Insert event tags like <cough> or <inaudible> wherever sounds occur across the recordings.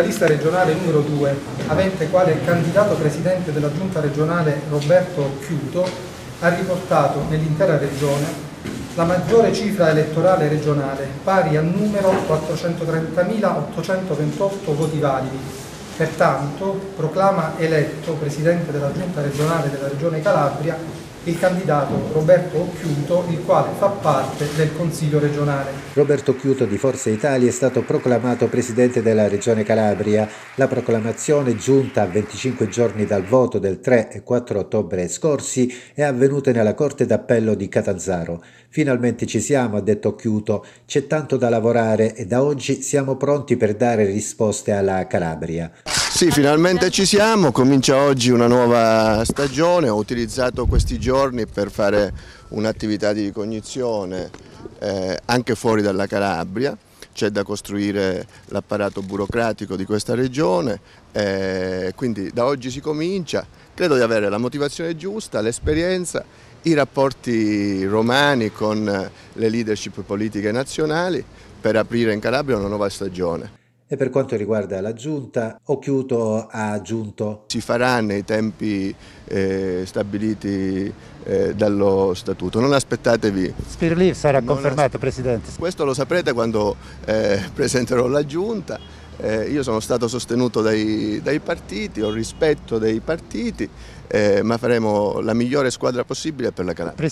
La lista regionale numero 2, avente quale candidato presidente della giunta regionale Roberto Chiuto, ha riportato nell'intera regione la maggiore cifra elettorale regionale, pari al numero 430.828 voti validi. Pertanto proclama eletto presidente della giunta regionale della regione Calabria il candidato Roberto Occhiuto, il quale fa parte del Consiglio regionale. Roberto Occhiuto di Forza Italia è stato proclamato presidente della Regione Calabria. La proclamazione, giunta a 25 giorni dal voto del 3 e 4 ottobre scorsi, è avvenuta nella Corte d'Appello di Catanzaro. Finalmente ci siamo, ha detto Occhiuto, c'è tanto da lavorare e da oggi siamo pronti per dare risposte alla Calabria. Sì, finalmente ci siamo, comincia oggi una nuova stagione, ho utilizzato questi giorni per fare un'attività di ricognizione eh, anche fuori dalla Calabria, c'è da costruire l'apparato burocratico di questa regione, eh, quindi da oggi si comincia, credo di avere la motivazione giusta, l'esperienza, i rapporti romani con le leadership politiche nazionali per aprire in Calabria una nuova stagione. E per quanto riguarda la giunta, Occhiuto ha aggiunto. Si farà nei tempi eh, stabiliti eh, dallo statuto, non aspettatevi. Spirli sarà confermato, Presidente. Questo lo saprete quando eh, <laughs> presenterò la giunta. Eh, io sono stato sostenuto dai, dai, partiti, ho rispetto dei partiti, eh, ma faremo la migliore squadra possibile per la Calabria.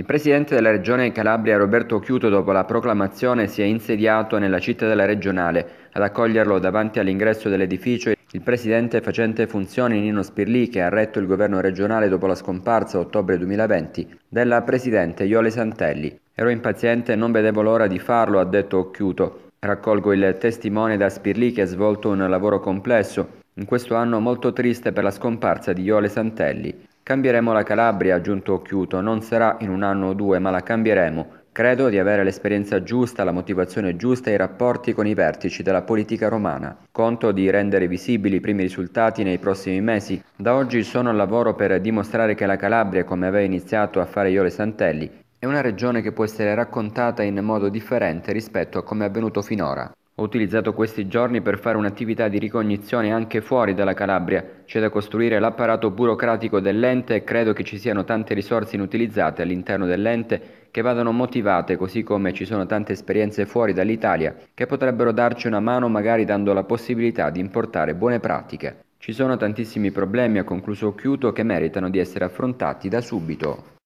Il presidente della regione Calabria Roberto Chiuto dopo la proclamazione si è insediato nella cittadella regionale. Ad accoglierlo davanti all'ingresso dell'edificio il presidente facente funzioni Nino Spirli che ha retto il governo regionale dopo la scomparsa ottobre 2020 della presidente Iole Santelli. Ero impaziente e non vedevo l'ora di farlo, ha detto Chiuto. Raccolgo il testimone da Spirli che ha svolto un lavoro complesso, in questo anno molto triste per la scomparsa di Iole Santelli. Cambieremo la Calabria, ha aggiunto Chiuto, non sarà in un anno o due, ma la cambieremo. Credo di avere l'esperienza giusta, la motivazione giusta e i rapporti con i vertici della politica romana. Conto di rendere visibili i primi risultati nei prossimi mesi. Da oggi sono al lavoro per dimostrare che la Calabria, come aveva iniziato a fare Iole Santelli, è una regione che può essere raccontata in modo differente rispetto a come è avvenuto finora. Ho utilizzato questi giorni per fare un'attività di ricognizione anche fuori dalla Calabria. C'è da costruire l'apparato burocratico dell'ente e credo che ci siano tante risorse inutilizzate all'interno dell'ente che vadano motivate, così come ci sono tante esperienze fuori dall'Italia che potrebbero darci una mano magari dando la possibilità di importare buone pratiche. Ci sono tantissimi problemi, ha concluso Occhiuto, che meritano di essere affrontati da subito.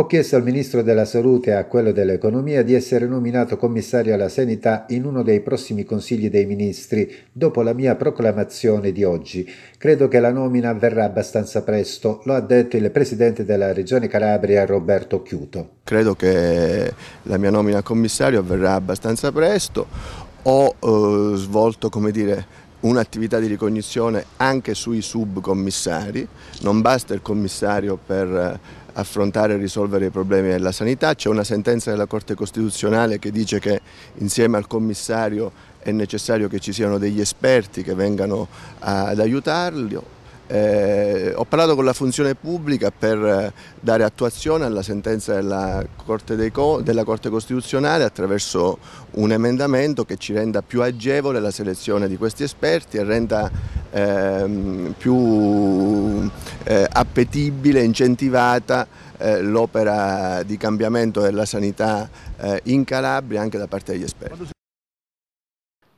Ho chiesto al Ministro della Salute e a quello dell'Economia di essere nominato commissario alla sanità in uno dei prossimi consigli dei ministri, dopo la mia proclamazione di oggi. Credo che la nomina avverrà abbastanza presto, lo ha detto il Presidente della Regione Calabria, Roberto Chiuto. Credo che la mia nomina a commissario avverrà abbastanza presto. Ho eh, svolto, come dire, un'attività di ricognizione anche sui subcommissari, non basta il commissario per eh, affrontare e risolvere i problemi della sanità. C'è una sentenza della Corte Costituzionale che dice che insieme al commissario è necessario che ci siano degli esperti che vengano ad aiutarlo eh, ho parlato con la funzione pubblica per eh, dare attuazione alla sentenza della Corte, Co della Corte, Costituzionale attraverso un emendamento che ci renda più agevole la selezione di questi esperti e renda ehm, più eh, appetibile, incentivata eh, l'opera di cambiamento della sanità eh, in Calabria anche da parte degli esperti.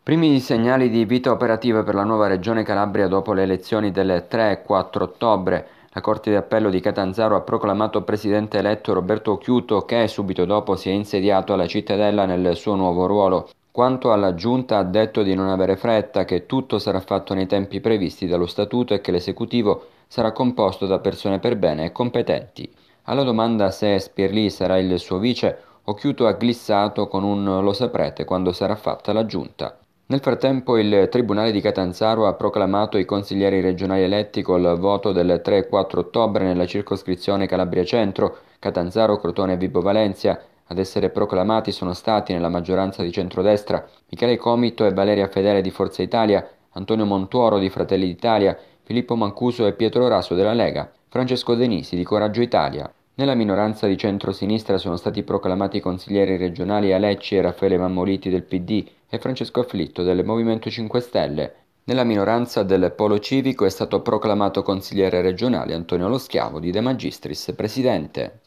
Primi segnali di vita operativa per la nuova Regione Calabria dopo le elezioni del 3 e 4 ottobre. La Corte d'Appello di Catanzaro ha proclamato presidente eletto Roberto Chiuto che subito dopo si è insediato alla cittadella nel suo nuovo ruolo. Quanto alla Giunta ha detto di non avere fretta, che tutto sarà fatto nei tempi previsti dallo Statuto e che l'esecutivo sarà composto da persone per bene e competenti. Alla domanda se Spirli sarà il suo vice, Occhiuto ha glissato con un lo saprete quando sarà fatta la Giunta. Nel frattempo il Tribunale di Catanzaro ha proclamato i consiglieri regionali eletti col voto del 3 4 ottobre nella circoscrizione Calabria Centro, Catanzaro, Crotone e Vibo Valencia. Ad essere proclamati sono stati, nella maggioranza di centrodestra, Michele Comito e Valeria Fedele di Forza Italia, Antonio Montuoro di Fratelli d'Italia, Filippo Mancuso e Pietro Raso della Lega, Francesco Denisi di Coraggio Italia. Nella minoranza di centro-sinistra sono stati proclamati consiglieri regionali Alecci e Raffaele Mammoliti del PD e Francesco Afflitto del Movimento 5 Stelle. Nella minoranza del Polo Civico è stato proclamato consigliere regionale Antonio Lo Schiavo di De Magistris presidente.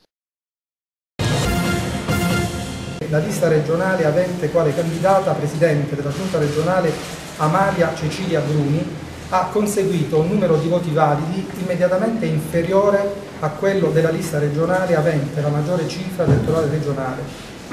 La lista regionale avente quale candidata presidente della giunta regionale Amalia Cecilia Bruni ha conseguito un numero di voti validi immediatamente inferiore a quello della lista regionale avente la maggiore cifra elettorale regionale.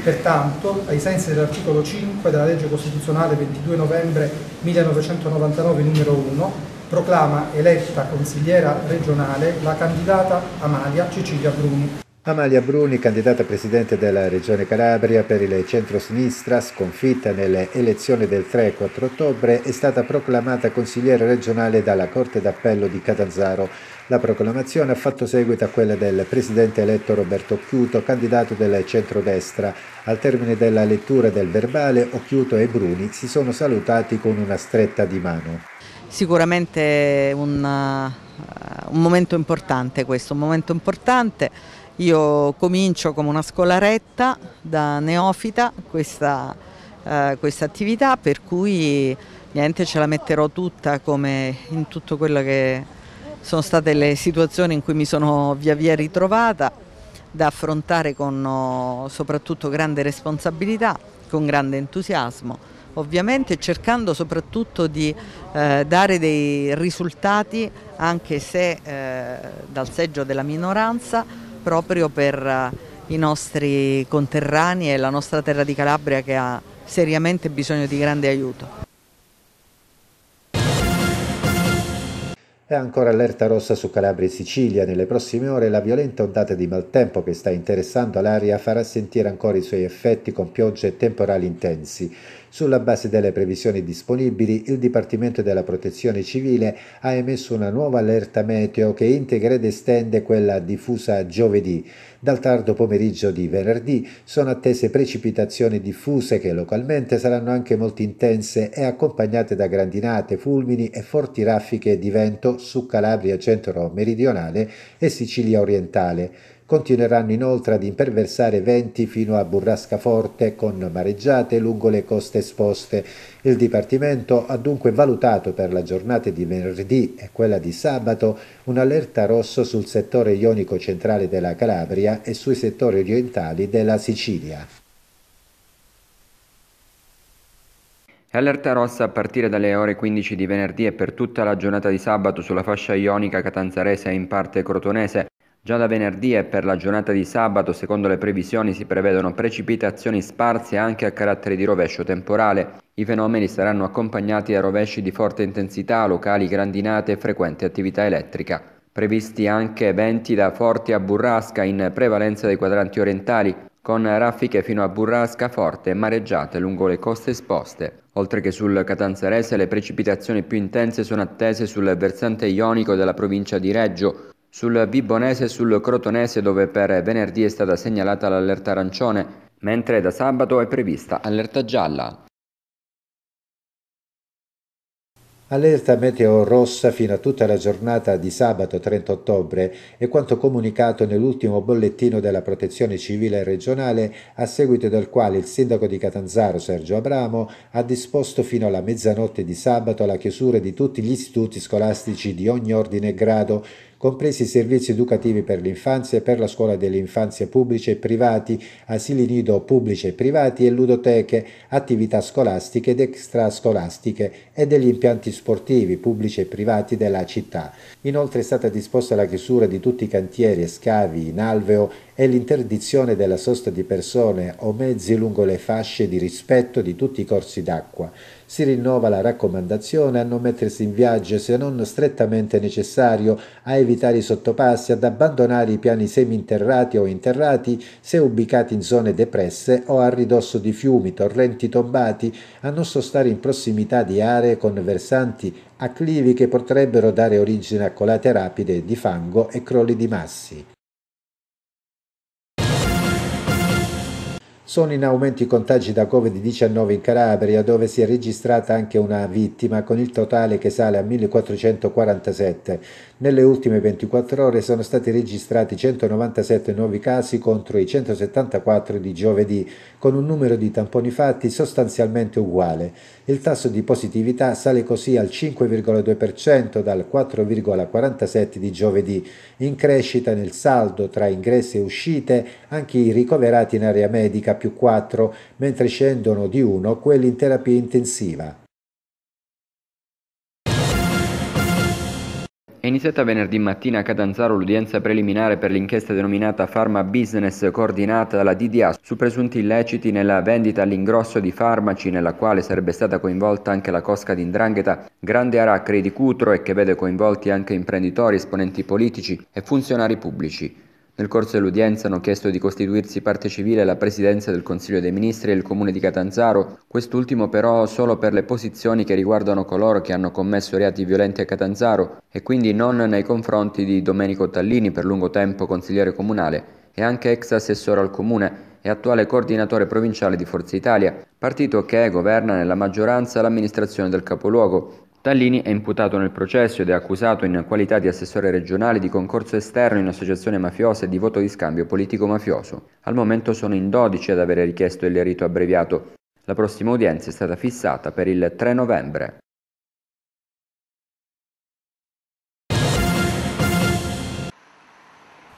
Pertanto, ai sensi dell'articolo 5 della legge costituzionale 22 novembre 1999 numero 1, proclama eletta consigliera regionale la candidata Amalia Cecilia Bruni. Amalia Bruni, candidata presidente della Regione Calabria per il centro-sinistra, sconfitta nelle elezioni del 3 e 4 ottobre, è stata proclamata consigliere regionale dalla Corte d'Appello di Catanzaro. La proclamazione ha fatto seguito a quella del presidente eletto Roberto Occhiuto, candidato del centro-destra. Al termine della lettura del verbale, Occhiuto e Bruni si sono salutati con una stretta di mano. Sicuramente un, eh, un momento importante questo, un momento importante io comincio come una scolaretta da neofita questa, eh, questa attività per cui niente, ce la metterò tutta come in tutto quello che sono state le situazioni in cui mi sono via via ritrovata da affrontare con oh, soprattutto grande responsabilità, con grande entusiasmo, ovviamente cercando soprattutto di eh, dare dei risultati anche se eh, dal seggio della minoranza proprio per eh, i nostri conterranei e la nostra terra di Calabria che ha seriamente bisogno di grande aiuto. E ancora allerta rossa su Calabria e Sicilia. Nelle prossime ore la violenta ondata di maltempo che sta interessando l'aria farà sentire ancora i suoi effetti con piogge e temporali intensi. Sulla base delle previsioni disponibili, il Dipartimento della Protezione Civile ha emesso una nuova allerta meteo che integra ed estende quella diffusa giovedì. Dal tardo pomeriggio di venerdì sono attese precipitazioni diffuse che localmente saranno anche molto intense e accompagnate da grandinate, fulmini e forti raffiche di vento su Calabria centro meridionale e Sicilia orientale. Continueranno inoltre ad imperversare venti fino a burrasca forte con mareggiate lungo le coste esposte. Il Dipartimento ha dunque valutato per la giornata di venerdì e quella di sabato un'allerta rosso sul settore ionico centrale della Calabria e sui settori orientali della Sicilia. È allerta rossa a partire dalle ore 15 di venerdì e per tutta la giornata di sabato sulla fascia ionica catanzarese e in parte crotonese, Già da venerdì e per la giornata di sabato, secondo le previsioni, si prevedono precipitazioni sparse anche a carattere di rovescio temporale. I fenomeni saranno accompagnati da rovesci di forte intensità, locali grandinate e frequente attività elettrica. Previsti anche venti da forti a burrasca in prevalenza dei quadranti orientali, con raffiche fino a burrasca forte e mareggiate lungo le coste esposte. Oltre che sul Catanzarese le precipitazioni più intense sono attese sul versante ionico della provincia di Reggio, sul Vibonese e sul Crotonese dove per venerdì è stata segnalata l'allerta arancione, mentre da sabato è prevista allerta gialla. Allerta meteo rossa fino a tutta la giornata di sabato 30 ottobre è quanto comunicato nell'ultimo bollettino della Protezione Civile regionale a seguito del quale il sindaco di Catanzaro Sergio Abramo ha disposto fino alla mezzanotte di sabato la chiusura di tutti gli istituti scolastici di ogni ordine e grado compresi i servizi educativi per l'infanzia e per la scuola dell'infanzia pubblici e privati, asili nido pubblici e privati e ludoteche, attività scolastiche ed extrascolastiche e degli impianti sportivi pubblici e privati della città. Inoltre è stata disposta la chiusura di tutti i cantieri e scavi in alveo e l'interdizione della sosta di persone o mezzi lungo le fasce di rispetto di tutti i corsi d'acqua. Si rinnova la raccomandazione a non mettersi in viaggio se non strettamente necessario, a evitare i sottopassi, ad abbandonare i piani seminterrati o interrati se ubicati in zone depresse o a ridosso di fiumi, torrenti tombati, a non sostare in prossimità di aree con versanti acclivi che potrebbero dare origine a colate rapide di fango e crolli di massi. Sono in aumento i contagi da Covid-19 in Calabria, dove si è registrata anche una vittima, con il totale che sale a 1447. Nelle ultime 24 ore sono stati registrati 197 nuovi casi contro i 174 di giovedì, con un numero di tamponi fatti sostanzialmente uguale. Il tasso di positività sale così al 5,2% dal 4,47% di giovedì. In crescita nel saldo tra ingressi e uscite anche i ricoverati in area medica più 4, mentre scendono di 1 quelli in terapia intensiva. È iniziata venerdì mattina a Catanzaro l'udienza preliminare per l'inchiesta denominata Pharma Business coordinata dalla DDA su presunti illeciti nella vendita all'ingrosso di farmaci nella quale sarebbe stata coinvolta anche la cosca di Indrangheta Grande Aracri di Cutro e che vede coinvolti anche imprenditori, esponenti politici e funzionari pubblici. Nel corso dell'udienza hanno chiesto di costituirsi parte civile la Presidenza del Consiglio dei Ministri e il Comune di Catanzaro, quest'ultimo però solo per le posizioni che riguardano coloro che hanno commesso reati violenti a Catanzaro e quindi non nei confronti di Domenico Tallini, per lungo tempo consigliere comunale, e anche ex assessore al Comune, e attuale coordinatore provinciale di Forza Italia, partito che governa nella maggioranza l'amministrazione del capoluogo. Tallini è imputato nel processo ed è accusato in qualità di assessore regionale di concorso esterno in associazione mafiosa e di voto di scambio politico-mafioso. Al momento sono in 12 ad avere richiesto il rito abbreviato. La prossima udienza è stata fissata per il 3 novembre.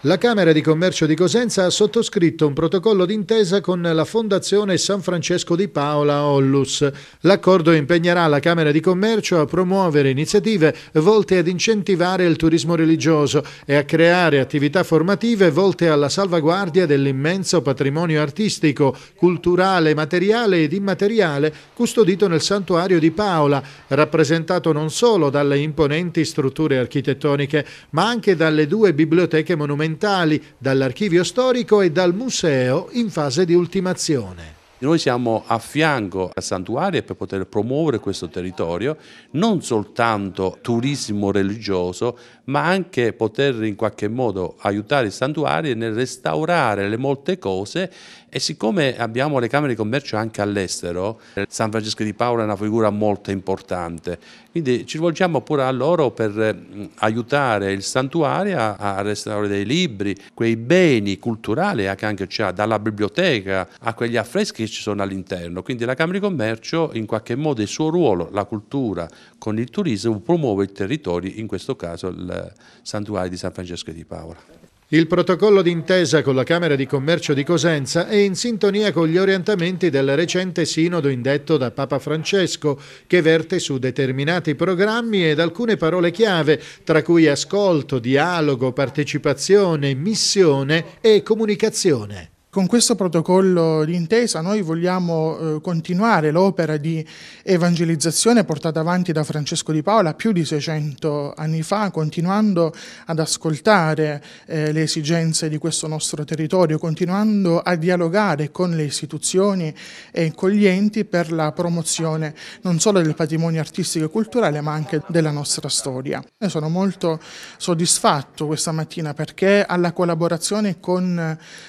La Camera di Commercio di Cosenza ha sottoscritto un protocollo d'intesa con la Fondazione San Francesco di Paola Ollus. L'accordo impegnerà la Camera di Commercio a promuovere iniziative volte ad incentivare il turismo religioso e a creare attività formative volte alla salvaguardia dell'immenso patrimonio artistico, culturale, materiale ed immateriale custodito nel santuario di Paola, rappresentato non solo dalle imponenti strutture architettoniche, ma anche dalle due biblioteche monumentali documentali dall'archivio storico e dal museo in fase di ultimazione. Noi siamo a fianco al santuario per poter promuovere questo territorio, non soltanto turismo religioso, ma anche poter in qualche modo aiutare il santuario nel restaurare le molte cose e siccome abbiamo le Camere di Commercio anche all'estero, San Francesco di Paola è una figura molto importante, quindi ci rivolgiamo pure a loro per eh, aiutare il santuario a restaurare dei libri, quei beni culturali che anche c'è, cioè, dalla biblioteca a quegli affreschi che ci sono all'interno. Quindi la Camera di Commercio in qualche modo il suo ruolo, la cultura con il turismo, promuove il territorio, in questo caso il santuario di San Francesco di Paola. Il protocollo d'intesa con la Camera di Commercio di Cosenza è in sintonia con gli orientamenti del recente sinodo indetto da Papa Francesco, che verte su determinati programmi ed alcune parole chiave, tra cui ascolto, dialogo, partecipazione, missione e comunicazione. Con questo protocollo d'intesa noi vogliamo eh, continuare l'opera di evangelizzazione portata avanti da Francesco di Paola più di 600 anni fa, continuando ad ascoltare eh, le esigenze di questo nostro territorio, continuando a dialogare con le istituzioni e con gli enti per la promozione non solo del patrimonio artistico e culturale ma anche della nostra storia. Io sono molto soddisfatto questa mattina perché alla collaborazione con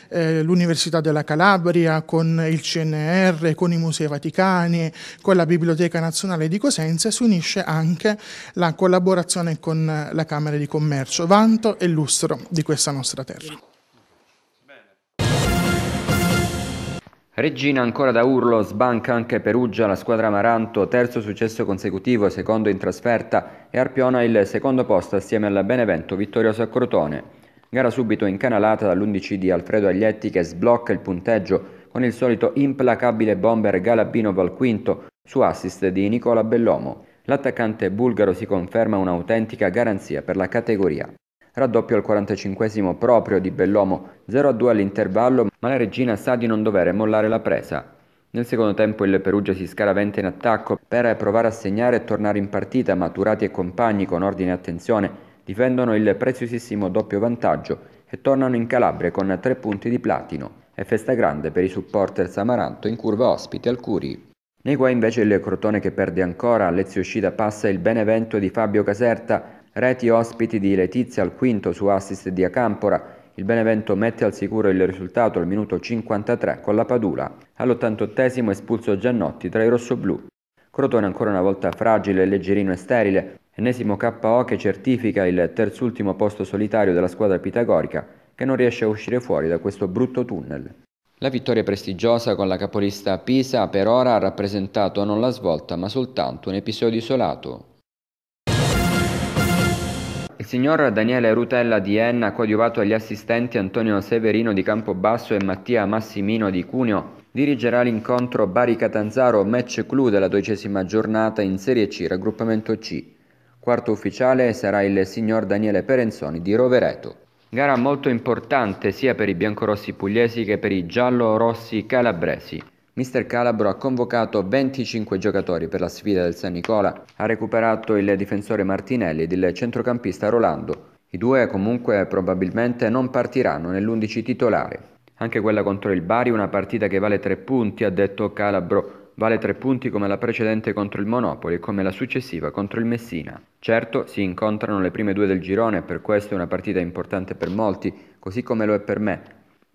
eh, l'Università l'Università della Calabria, con il CNR, con i Musei Vaticani, con la Biblioteca Nazionale di Cosenza e si unisce anche la collaborazione con la Camera di Commercio. Vanto e lustro di questa nostra terra. Regina ancora da urlo, sbanca anche Perugia, la squadra Maranto, terzo successo consecutivo, secondo in trasferta e Arpiona il secondo posto assieme al Benevento vittorioso a Crotone. Gara subito incanalata dall'11 di Alfredo Aglietti che sblocca il punteggio con il solito implacabile bomber Galabino Valquinto su assist di Nicola Bellomo. L'attaccante bulgaro si conferma un'autentica garanzia per la categoria. Raddoppio al 45 proprio di Bellomo, 0-2 all'intervallo, ma la regina sa di non dover mollare la presa. Nel secondo tempo il Perugia si scaraventa in attacco per provare a segnare e tornare in partita, ma Turati e compagni con ordine e attenzione difendono il preziosissimo doppio vantaggio e tornano in Calabria con tre punti di platino e festa grande per i supporter Samaranto in curva ospite al Curi. Nei guai invece il Crotone che perde ancora, Lezio Uscita passa il Benevento di Fabio Caserta, reti ospiti di Letizia al quinto su assist di Acampora, il Benevento mette al sicuro il risultato al minuto 53 con la Padula, all'88 espulso Giannotti tra i rossoblù. Crotone ancora una volta fragile, leggerino e sterile, ennesimo KO che certifica il terzultimo posto solitario della squadra pitagorica che non riesce a uscire fuori da questo brutto tunnel. La vittoria prestigiosa con la capolista Pisa per ora ha rappresentato non la svolta ma soltanto un episodio isolato. Il signor Daniele Rutella di Enna, coadiuvato agli assistenti Antonio Severino di Campobasso e Mattia Massimino di Cuneo, dirigerà l'incontro Bari-Catanzaro match clou della dodicesima giornata in Serie C, raggruppamento C. Quarto ufficiale sarà il signor Daniele Perenzoni di Rovereto. Gara molto importante sia per i biancorossi pugliesi che per i giallorossi calabresi. Mister Calabro ha convocato 25 giocatori per la sfida del San Nicola, ha recuperato il difensore Martinelli ed il centrocampista Rolando. I due comunque probabilmente non partiranno nell'11 titolare. Anche quella contro il Bari, una partita che vale 3 punti, ha detto Calabro, Vale tre punti come la precedente contro il Monopoli e come la successiva contro il Messina. Certo, si incontrano le prime due del girone e per questo è una partita importante per molti, così come lo è per me.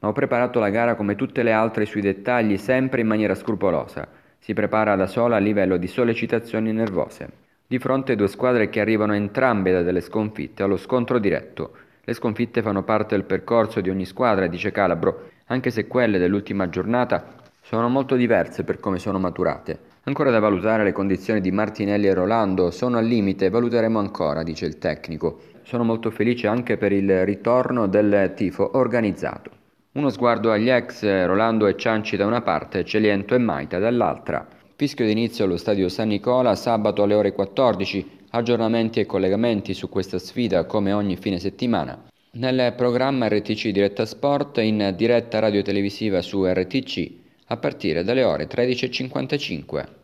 Ma ho preparato la gara come tutte le altre sui dettagli, sempre in maniera scrupolosa. Si prepara da sola a livello di sollecitazioni nervose. Di fronte due squadre che arrivano entrambe da delle sconfitte allo scontro diretto. Le sconfitte fanno parte del percorso di ogni squadra, dice Calabro, anche se quelle dell'ultima giornata sono molto diverse per come sono maturate. Ancora da valutare le condizioni di Martinelli e Rolando, sono al limite, valuteremo ancora, dice il tecnico. Sono molto felice anche per il ritorno del tifo organizzato. Uno sguardo agli ex, Rolando e Cianci da una parte, Celiento e Maita dall'altra. Fischio d'inizio allo stadio San Nicola sabato alle ore 14, aggiornamenti e collegamenti su questa sfida come ogni fine settimana. Nel programma RTC Diretta Sport in diretta radiotelevisiva su RTC a partire dalle ore 13.55.